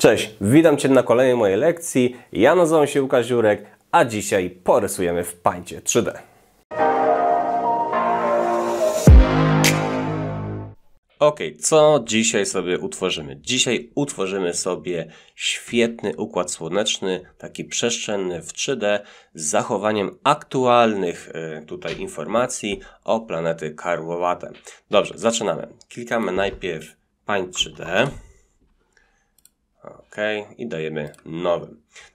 Cześć, witam Cię na kolejnej mojej lekcji. Ja nazywam się Łukasz Jurek, a dzisiaj porysujemy w Paincie 3D. Ok, co dzisiaj sobie utworzymy? Dzisiaj utworzymy sobie świetny układ słoneczny, taki przestrzenny w 3D z zachowaniem aktualnych y, tutaj informacji o planety Karłowate. Dobrze, zaczynamy. Klikamy najpierw Paint 3D. OK i dajemy nowy.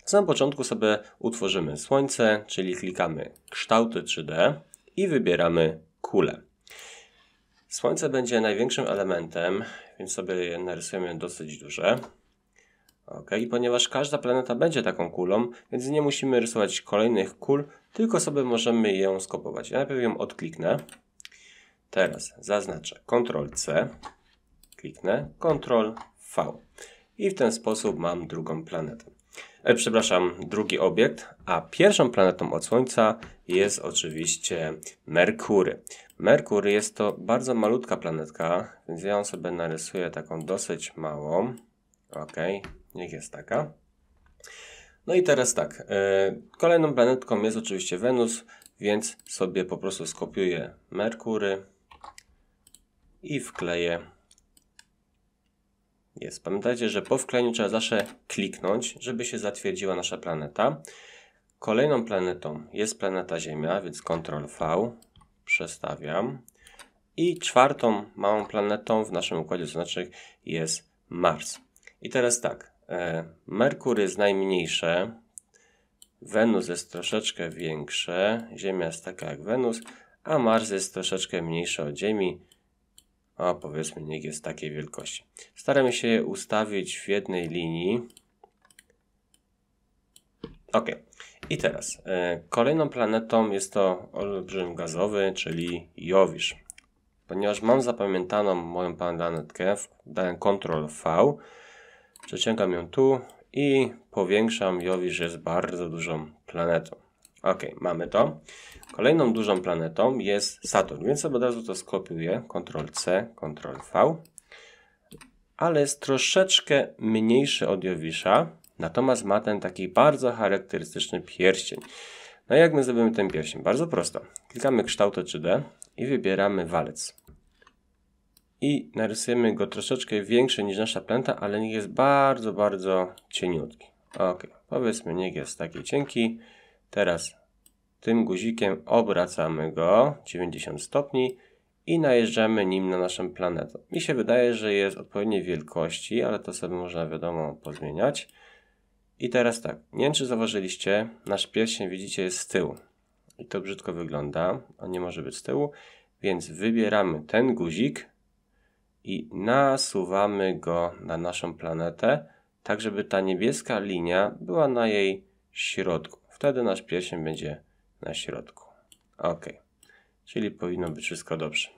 Na samym początku sobie utworzymy słońce, czyli klikamy kształty 3D i wybieramy kulę. Słońce będzie największym elementem, więc sobie je narysujemy dosyć duże. Ok, i ponieważ każda planeta będzie taką kulą, więc nie musimy rysować kolejnych kul, tylko sobie możemy ją skopować. Ja najpierw ją odkliknę. Teraz zaznaczę Ctrl C, kliknę Ctrl V i w ten sposób mam drugą planetę. E, przepraszam, drugi obiekt, a pierwszą planetą od Słońca jest oczywiście Merkury. Merkury jest to bardzo malutka planetka, więc ja ją sobie narysuję taką dosyć małą. Ok, niech jest taka. No i teraz tak, e, kolejną planetką jest oczywiście Wenus, więc sobie po prostu skopiuję Merkury i wkleję jest. Pamiętajcie, że po wklejeniu trzeba zawsze kliknąć, żeby się zatwierdziła nasza planeta. Kolejną planetą jest planeta Ziemia, więc Ctrl V przestawiam. I czwartą małą planetą w naszym układzie słonecznym jest Mars. I teraz tak, e, jest najmniejsze, Wenus jest troszeczkę większe, Ziemia jest taka jak Wenus, a Mars jest troszeczkę mniejszy od Ziemi, a powiedzmy niech jest takiej wielkości. Staramy się je ustawić w jednej linii. Ok. I teraz e, kolejną planetą jest to olbrzym gazowy, czyli Jowisz. Ponieważ mam zapamiętaną moją planetkę, Daję Ctrl V, przeciągam ją tu i powiększam Jowisz jest bardzo dużą planetą. Ok, mamy to. Kolejną dużą planetą jest Saturn, więc od razu to skopiuję. Ctrl-C, Ctrl-V. Ale jest troszeczkę mniejszy od Jowisza, natomiast ma ten taki bardzo charakterystyczny pierścień. No i jak my zrobimy ten pierścień? Bardzo prosto. Klikamy kształt 3D i wybieramy walec. I narysujemy go troszeczkę większy niż nasza planeta, ale niech jest bardzo, bardzo cieniutki. Ok, powiedzmy niech jest taki cienki. Teraz tym guzikiem obracamy go 90 stopni i najeżdżamy nim na naszą planetę. Mi się wydaje, że jest odpowiedniej wielkości, ale to sobie można wiadomo pozmieniać. I teraz tak, nie wiem czy zauważyliście, nasz pierścień widzicie jest z tyłu. I to brzydko wygląda, on nie może być z tyłu, więc wybieramy ten guzik i nasuwamy go na naszą planetę, tak żeby ta niebieska linia była na jej środku. Wtedy nasz pierścień będzie na środku. Ok. Czyli powinno być wszystko dobrze.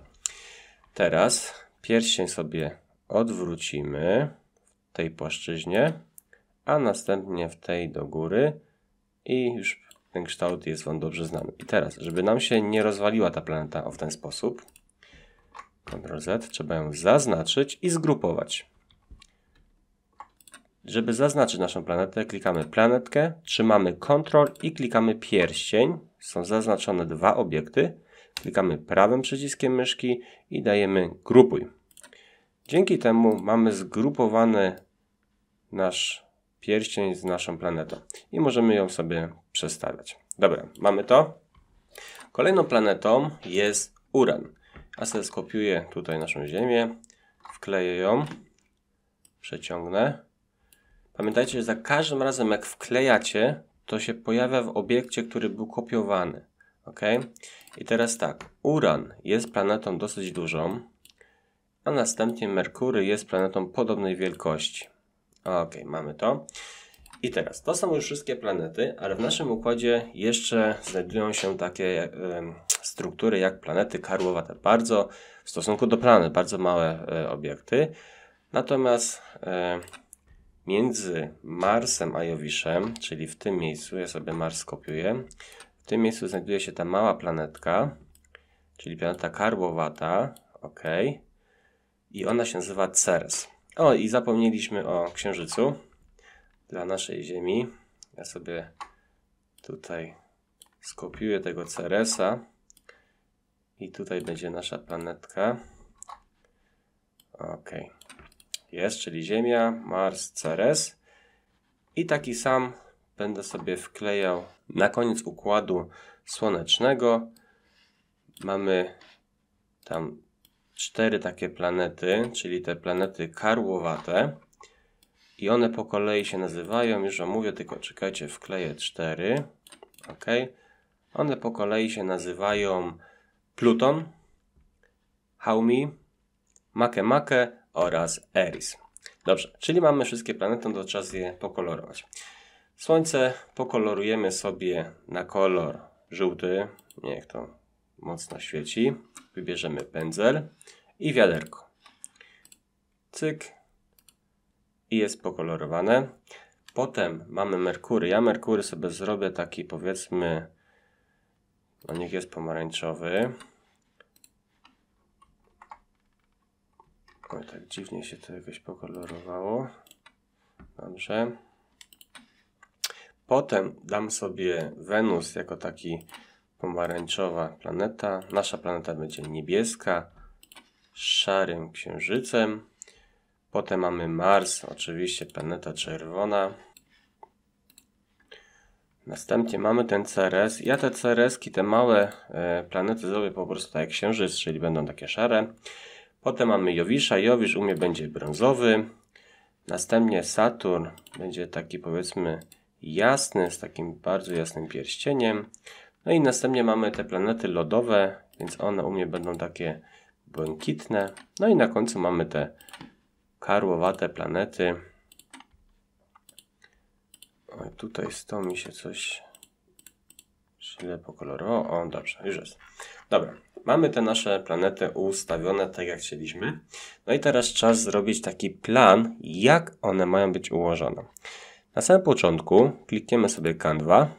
Teraz pierścień sobie odwrócimy w tej płaszczyźnie, a następnie w tej do góry i już ten kształt jest Wam dobrze znany. I teraz, żeby nam się nie rozwaliła ta planeta w ten sposób, Ctrl Z, trzeba ją zaznaczyć i zgrupować. Żeby zaznaczyć naszą planetę, klikamy planetkę, trzymamy Ctrl i klikamy pierścień. Są zaznaczone dwa obiekty. Klikamy prawym przyciskiem myszki i dajemy grupuj. Dzięki temu mamy zgrupowany nasz pierścień z naszą planetą i możemy ją sobie przestawiać. Dobra, mamy to. Kolejną planetą jest Uran. A sobie skopiuję tutaj naszą Ziemię, wkleję ją, przeciągnę Pamiętajcie, że za każdym razem jak wklejacie, to się pojawia w obiekcie, który był kopiowany. Ok? I teraz tak. Uran jest planetą dosyć dużą, a następnie Merkury jest planetą podobnej wielkości. Ok, mamy to. I teraz, to są już wszystkie planety, ale w naszym układzie jeszcze znajdują się takie y, struktury jak planety karłowate. Bardzo, w stosunku do planet, bardzo małe y, obiekty. Natomiast y, między Marsem a Jowiszem, czyli w tym miejscu, ja sobie Mars kopiuję, w tym miejscu znajduje się ta mała planetka, czyli planeta karłowata, ok, i ona się nazywa Ceres. O, i zapomnieliśmy o Księżycu dla naszej Ziemi. Ja sobie tutaj skopiuję tego Ceresa i tutaj będzie nasza planetka. Okej. Okay jest, czyli Ziemia, Mars, Ceres. I taki sam będę sobie wklejał na koniec układu słonecznego. Mamy tam cztery takie planety, czyli te planety karłowate. I one po kolei się nazywają, już omówię, tylko czekajcie, wkleję cztery. Ok. One po kolei się nazywają Pluton, Haumi, Makemake oraz Eris. Dobrze, czyli mamy wszystkie planety, no to czas je pokolorować. Słońce pokolorujemy sobie na kolor żółty, niech to mocno świeci. Wybierzemy pędzel i wiaderko. Cyk. I jest pokolorowane. Potem mamy Merkury. Ja Merkury sobie zrobię taki powiedzmy, no niech jest pomarańczowy. O, tak dziwnie się to jakoś pokolorowało. Dobrze. Potem dam sobie Wenus jako taki pomarańczowa planeta. Nasza planeta będzie niebieska, szarym księżycem. Potem mamy Mars, oczywiście planeta czerwona. Następnie mamy ten CRS. Ja te crs te małe e, planety zrobię po prostu tak jak księżyc, czyli będą takie szare. Potem mamy Jowisza. Jowisz u mnie będzie brązowy. Następnie Saturn będzie taki powiedzmy jasny, z takim bardzo jasnym pierścieniem. No i następnie mamy te planety lodowe, więc one u mnie będą takie błękitne. No i na końcu mamy te karłowate planety. O, tutaj z to mi się coś źle pokolorowało. O, dobrze, już jest. Dobra, Mamy te nasze planety ustawione tak jak chcieliśmy. No i teraz czas zrobić taki plan, jak one mają być ułożone. Na samym początku klikniemy sobie Canva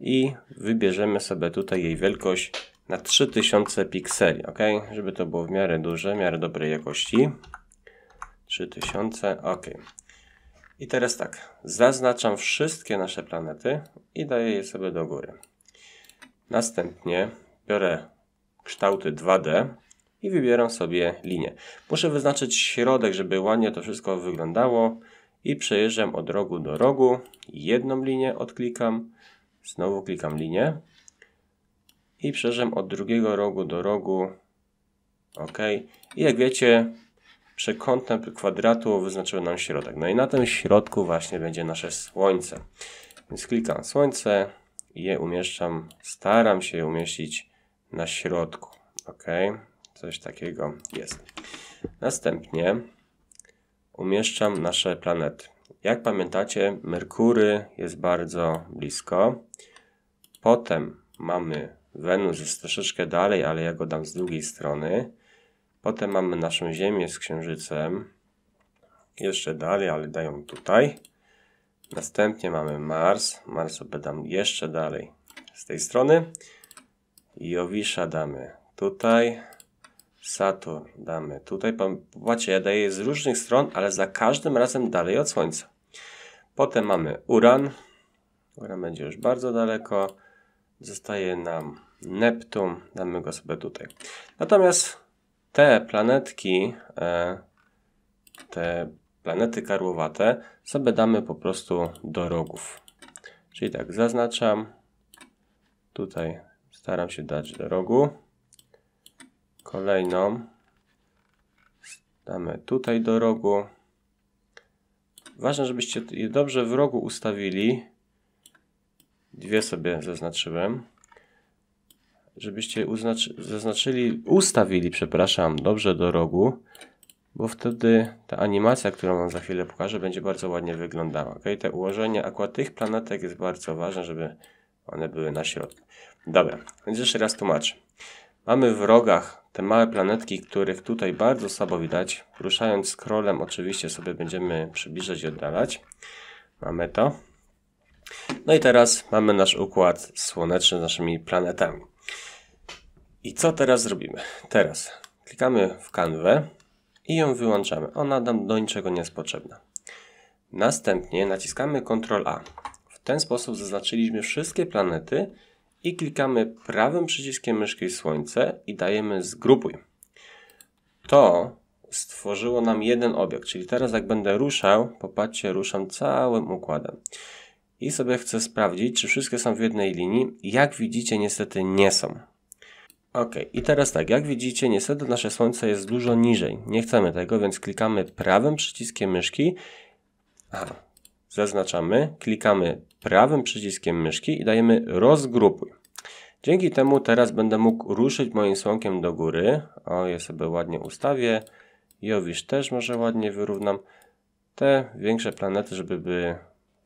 i wybierzemy sobie tutaj jej wielkość na 3000 pikseli, ok? Żeby to było w miarę duże, w miarę dobrej jakości. 3000, ok. I teraz tak, zaznaczam wszystkie nasze planety i daję je sobie do góry. Następnie biorę kształty 2D i wybieram sobie linię. Muszę wyznaczyć środek, żeby ładnie to wszystko wyglądało i przejeżdżam od rogu do rogu. Jedną linię odklikam, znowu klikam linię i przejeżdżam od drugiego rogu do rogu. OK. I jak wiecie, przekątem kwadratu wyznaczyłem nam środek. No i na tym środku właśnie będzie nasze słońce. Więc klikam słońce, je umieszczam, staram się je umieścić na środku. Ok, coś takiego jest. Następnie umieszczam nasze planety. Jak pamiętacie, Merkury jest bardzo blisko. Potem mamy Wenus, jest troszeczkę dalej, ale ja go dam z drugiej strony. Potem mamy naszą Ziemię z Księżycem. Jeszcze dalej, ale dają tutaj. Następnie mamy Mars. Mars sobie dam jeszcze dalej z tej strony. Jowisza damy tutaj, Saturn damy tutaj. Właśnie ja daję z różnych stron, ale za każdym razem dalej od Słońca. Potem mamy Uran. Uran będzie już bardzo daleko. Zostaje nam Neptun. Damy go sobie tutaj. Natomiast te planetki, e, te planety karłowate, sobie damy po prostu do rogów. Czyli tak, zaznaczam. Tutaj Staram się dać do rogu. Kolejną damy tutaj do rogu. Ważne, żebyście je dobrze w rogu ustawili. Dwie sobie zaznaczyłem. Żebyście zaznaczyli, ustawili, przepraszam, dobrze do rogu, bo wtedy ta animacja, którą Wam za chwilę pokażę, będzie bardzo ładnie wyglądała. Okay? Te ułożenie akurat tych planetek jest bardzo ważne, żeby one były na środku. Dobra, więc jeszcze raz tłumaczę. Mamy w rogach te małe planetki, których tutaj bardzo słabo widać. Ruszając scrollem oczywiście sobie będziemy przybliżać i oddalać. Mamy to. No i teraz mamy nasz układ słoneczny z naszymi planetami. I co teraz zrobimy? Teraz klikamy w kanwę i ją wyłączamy. Ona nam do niczego nie jest potrzebna. Następnie naciskamy Ctrl A. W ten sposób zaznaczyliśmy wszystkie planety, i klikamy prawym przyciskiem myszki słońce i dajemy zgrupuj. To stworzyło nam jeden obiekt, czyli teraz jak będę ruszał, popatrzcie, ruszam całym układem. I sobie chcę sprawdzić, czy wszystkie są w jednej linii. Jak widzicie, niestety nie są. Ok, i teraz tak, jak widzicie, niestety nasze słońce jest dużo niżej. Nie chcemy tego, więc klikamy prawym przyciskiem myszki. Aha, zaznaczamy, klikamy prawym przyciskiem myszki i dajemy rozgrupuj. Dzięki temu teraz będę mógł ruszyć moim słonkiem do góry. O, je sobie ładnie ustawię. Jowisz też może ładnie wyrównam. Te większe planety, żeby były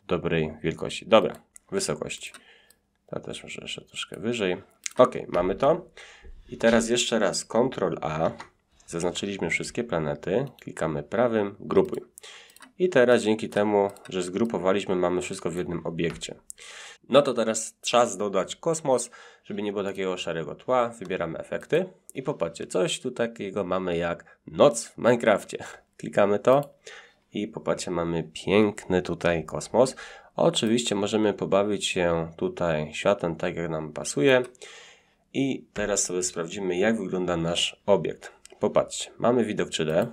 dobrej wielkości. Dobra, wysokości. Ta też może jeszcze troszkę wyżej. Ok, mamy to. I teraz jeszcze raz Ctrl A. Zaznaczyliśmy wszystkie planety. Klikamy prawym, grupuj. I teraz dzięki temu, że zgrupowaliśmy, mamy wszystko w jednym obiekcie. No to teraz czas dodać kosmos, żeby nie było takiego szarego tła. Wybieramy efekty i popatrzcie, coś tu takiego mamy jak noc w Minecrafcie. Klikamy to i popatrzcie, mamy piękny tutaj kosmos. Oczywiście możemy pobawić się tutaj światem tak jak nam pasuje. I teraz sobie sprawdzimy jak wygląda nasz obiekt. Popatrzcie, mamy widok 3D,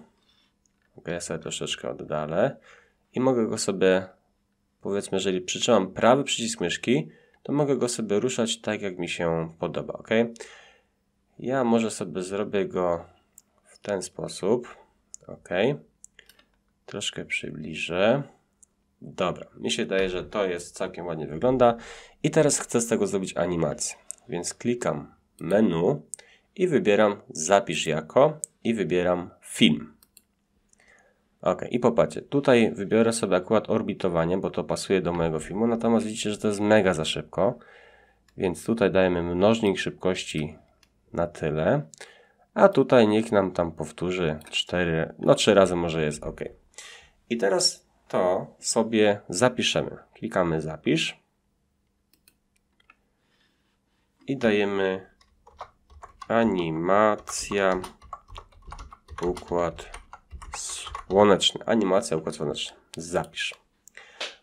ja sobie troszeczkę oddalę i mogę go sobie, powiedzmy, jeżeli przytrzymam prawy przycisk myszki, to mogę go sobie ruszać tak, jak mi się podoba, ok? Ja może sobie zrobię go w ten sposób, ok? Troszkę przybliżę. Dobra, mi się daje, że to jest całkiem ładnie wygląda i teraz chcę z tego zrobić animację, więc klikam menu i wybieram zapisz jako i wybieram film. Ok, i popatrzcie, tutaj wybiorę sobie akurat orbitowanie, bo to pasuje do mojego filmu, natomiast widzicie, że to jest mega za szybko, więc tutaj dajemy mnożnik szybkości na tyle, a tutaj niech nam tam powtórzy 4, no 3 razy może jest ok. I teraz to sobie zapiszemy. Klikamy zapisz i dajemy animacja układ słoneczny. Animacja układ słoneczny. Zapisz.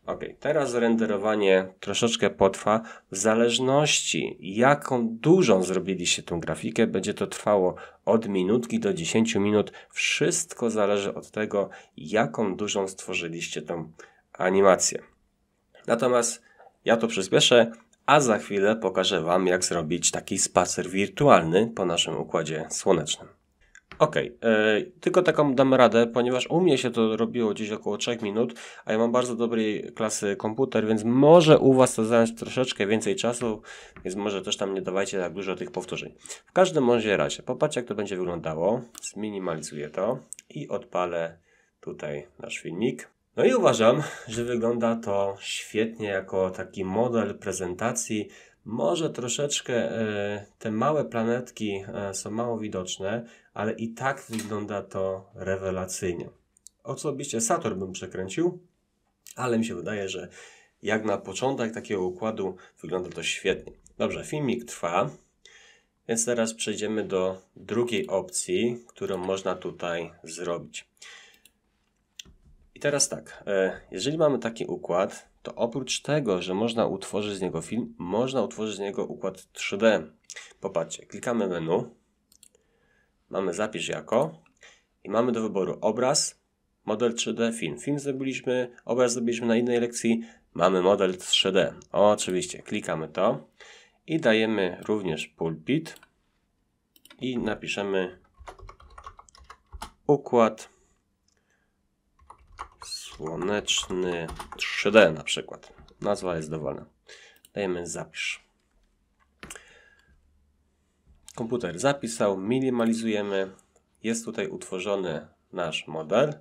Ok, teraz renderowanie troszeczkę potrwa. W zależności jaką dużą zrobiliście tą grafikę, będzie to trwało od minutki do 10 minut. Wszystko zależy od tego, jaką dużą stworzyliście tą animację. Natomiast ja to przyspieszę, a za chwilę pokażę Wam, jak zrobić taki spacer wirtualny po naszym układzie słonecznym. Okej, okay. E, tylko taką dam radę, ponieważ u mnie się to robiło gdzieś około 3 minut, a ja mam bardzo dobrej klasy komputer, więc może u Was to zająć troszeczkę więcej czasu, więc może też tam nie dawajcie tak dużo tych powtórzeń. W każdym razie, razie popatrzcie jak to będzie wyglądało, zminimalizuję to i odpalę tutaj nasz filmik. No i uważam, że wygląda to świetnie jako taki model prezentacji może troszeczkę e, te małe planetki e, są mało widoczne, ale i tak wygląda to rewelacyjnie. Osobiście Saturn bym przekręcił, ale mi się wydaje, że jak na początek takiego układu wygląda to świetnie. Dobrze, filmik trwa, więc teraz przejdziemy do drugiej opcji, którą można tutaj zrobić. I teraz tak, e, jeżeli mamy taki układ, to oprócz tego, że można utworzyć z niego film, można utworzyć z niego układ 3D. Popatrzcie, klikamy menu, mamy zapisz jako i mamy do wyboru obraz, model 3D, film. Film zrobiliśmy, obraz zrobiliśmy na innej lekcji, mamy model 3D. O, oczywiście, klikamy to i dajemy również pulpit i napiszemy układ słoneczny 3D na przykład. Nazwa jest dowolna. Dajemy zapisz. Komputer zapisał, minimalizujemy. Jest tutaj utworzony nasz model.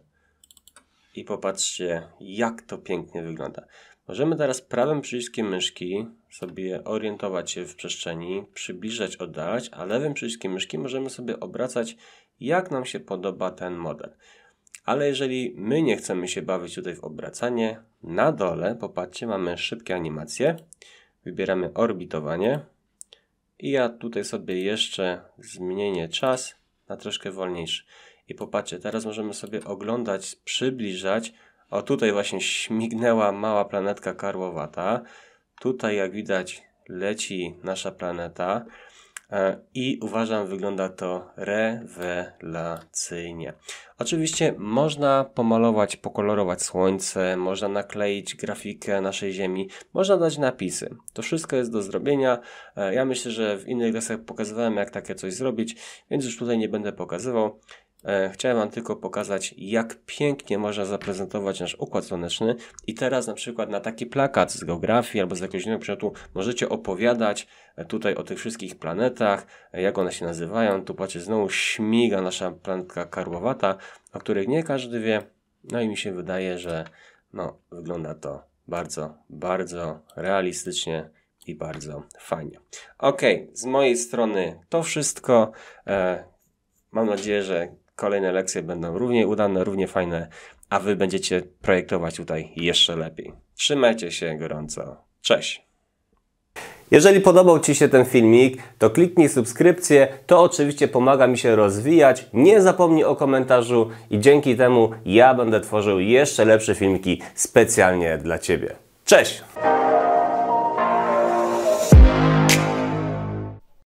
I popatrzcie, jak to pięknie wygląda. Możemy teraz prawym przyciskiem myszki sobie orientować się w przestrzeni, przybliżać, oddalać, a lewym przyciskiem myszki możemy sobie obracać, jak nam się podoba ten model. Ale jeżeli my nie chcemy się bawić tutaj w obracanie, na dole, popatrzcie, mamy szybkie animacje. Wybieramy orbitowanie. I ja tutaj sobie jeszcze zmienię czas na troszkę wolniejszy. I popatrzcie, teraz możemy sobie oglądać, przybliżać. O, tutaj właśnie śmignęła mała planetka karłowata. Tutaj, jak widać, leci nasza planeta. E, i uważam, wygląda to rewelacyjnie. Oczywiście można pomalować, pokolorować słońce, można nakleić grafikę naszej Ziemi, można dać napisy. To wszystko jest do zrobienia. E, ja myślę, że w innych klasach pokazywałem, jak takie coś zrobić, więc już tutaj nie będę pokazywał. E, chciałem Wam tylko pokazać, jak pięknie można zaprezentować nasz układ słoneczny i teraz na przykład na taki plakat z geografii albo z jakiegoś innego przedmiotu możecie opowiadać e, tutaj o tych wszystkich planetach, e, jak one się nazywają. Tu patrzcie, znowu śmiga nasza planetka karłowata, o której nie każdy wie. No i mi się wydaje, że no, wygląda to bardzo, bardzo realistycznie i bardzo fajnie. Ok, z mojej strony to wszystko. Mam nadzieję, że Kolejne lekcje będą równie udane, równie fajne, a Wy będziecie projektować tutaj jeszcze lepiej. Trzymajcie się gorąco. Cześć! Jeżeli podobał Ci się ten filmik, to kliknij subskrypcję, to oczywiście pomaga mi się rozwijać. Nie zapomnij o komentarzu i dzięki temu ja będę tworzył jeszcze lepsze filmiki specjalnie dla Ciebie. Cześć!